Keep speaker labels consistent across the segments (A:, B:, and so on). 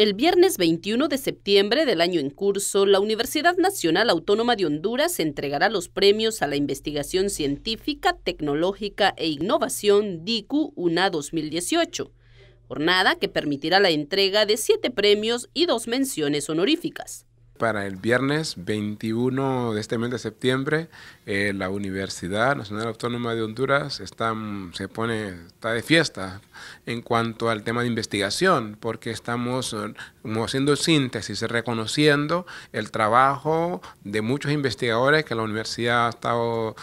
A: El viernes 21 de septiembre del año en curso, la Universidad Nacional Autónoma de Honduras entregará los premios a la investigación científica, tecnológica e innovación DICU UNA 2018, jornada que permitirá la entrega de siete premios y dos menciones honoríficas
B: para el viernes 21 de este mes de septiembre, eh, la Universidad Nacional Autónoma de Honduras está, mm, se pone, está de fiesta en cuanto al tema de investigación, porque estamos eh, haciendo síntesis, reconociendo el trabajo de muchos investigadores que la universidad ha estado,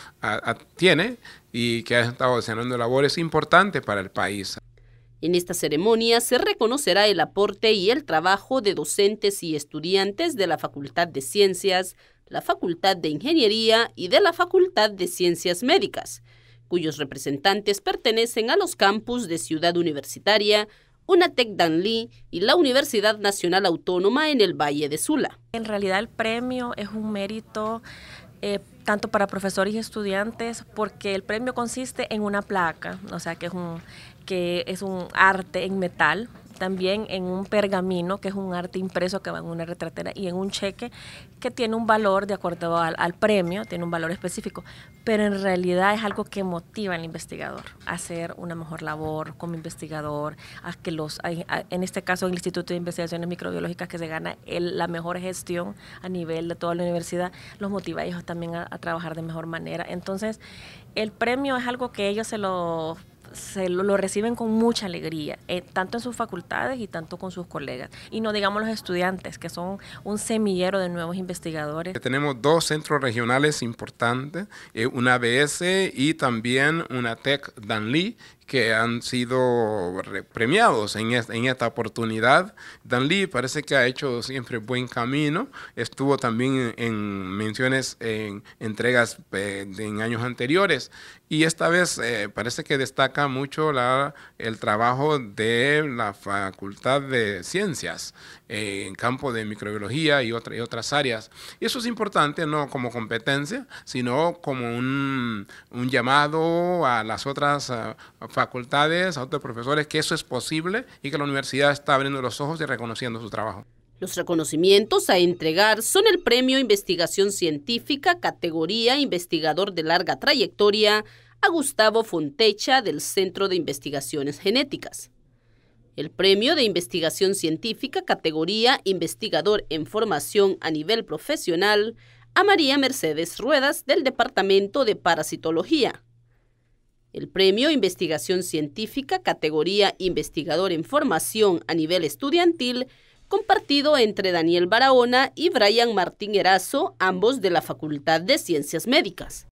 B: tiene y que ha estado haciendo labores importantes para el país.
A: En esta ceremonia se reconocerá el aporte y el trabajo de docentes y estudiantes de la Facultad de Ciencias, la Facultad de Ingeniería y de la Facultad de Ciencias Médicas, cuyos representantes pertenecen a los campus de Ciudad Universitaria, UNATEC Danlí y la Universidad Nacional Autónoma en el Valle de Sula.
C: En realidad el premio es un mérito eh, tanto para profesores y estudiantes, porque el premio consiste en una placa, o sea, que es un, que es un arte en metal, también en un pergamino, que es un arte impreso que va en una retratera, y en un cheque que tiene un valor de acuerdo al, premio, tiene un valor específico, pero en realidad es algo que motiva al investigador a hacer una mejor labor como investigador, a que los, en este caso el Instituto de Investigaciones Microbiológicas que se gana la mejor gestión a nivel de toda la universidad, los motiva a ellos también a trabajar de mejor manera. Entonces, el premio es algo que ellos se lo se lo, reciben con mucha alegría, eh, tanto en sus facultades y tanto con sus colegas. Y no digamos los estudiantes, que son un semillero de nuevos investigadores.
B: Tenemos dos centros regionales importantes, eh, una ABS y también una TEC Danlí, que han sido premiados en, esta, en esta oportunidad. Dan Lee parece que ha hecho siempre buen camino. Estuvo también en, menciones en entregas eh, en años anteriores. Y esta vez eh, parece que destaca mucho la, el trabajo de la Facultad de Ciencias eh, en campo de microbiología y, otra, y otras áreas. Y eso es importante, no como competencia, sino como un, un llamado a las otras facultades, a otros profesores, que eso es posible y que la universidad está abriendo los ojos y reconociendo su trabajo.
A: Los reconocimientos a entregar son el premio Investigación Científica categoría Investigador de larga trayectoria a Gustavo Fontecha del Centro de Investigaciones Genéticas. El premio de Investigación Científica categoría Investigador en Formación a nivel profesional a María Mercedes Ruedas del Departamento de Parasitología el premio Investigación Científica, categoría Investigador en Formación a nivel estudiantil, compartido entre Daniel Barahona y Brian Martín Erazo, ambos de la Facultad de Ciencias Médicas.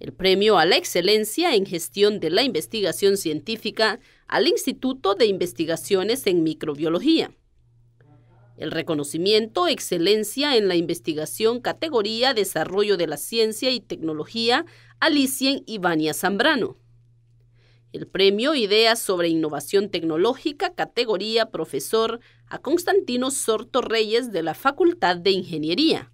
A: El premio a la excelencia en gestión de la investigación científica al Instituto de Investigaciones en Microbiología. El reconocimiento Excelencia en la Investigación categoría Desarrollo de la Ciencia y Tecnología Alicien Ivania Zambrano. El premio Ideas sobre Innovación Tecnológica categoría Profesor a Constantino Sorto Reyes de la Facultad de Ingeniería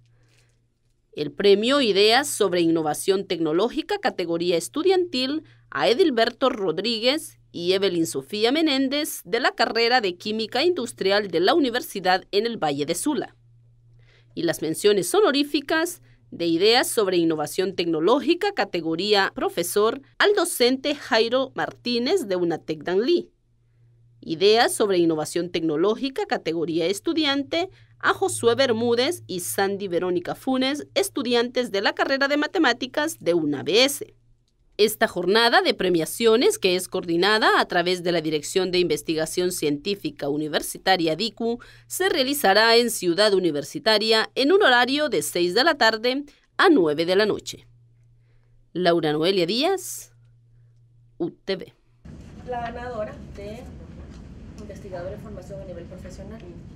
A: el premio Ideas sobre Innovación Tecnológica categoría estudiantil a Edilberto Rodríguez y Evelyn Sofía Menéndez de la carrera de Química Industrial de la Universidad en el Valle de Sula. Y las menciones honoríficas de Ideas sobre Innovación Tecnológica categoría profesor al docente Jairo Martínez de UNATEC Danlí Ideas sobre innovación tecnológica, categoría estudiante, a Josué Bermúdez y Sandy Verónica Funes, estudiantes de la carrera de matemáticas de UNABS. Esta jornada de premiaciones, que es coordinada a través de la Dirección de Investigación Científica Universitaria DICU, se realizará en Ciudad Universitaria en un horario de 6 de la tarde a 9 de la noche. Laura Noelia Díaz, UTV investigador de formación a nivel profesional.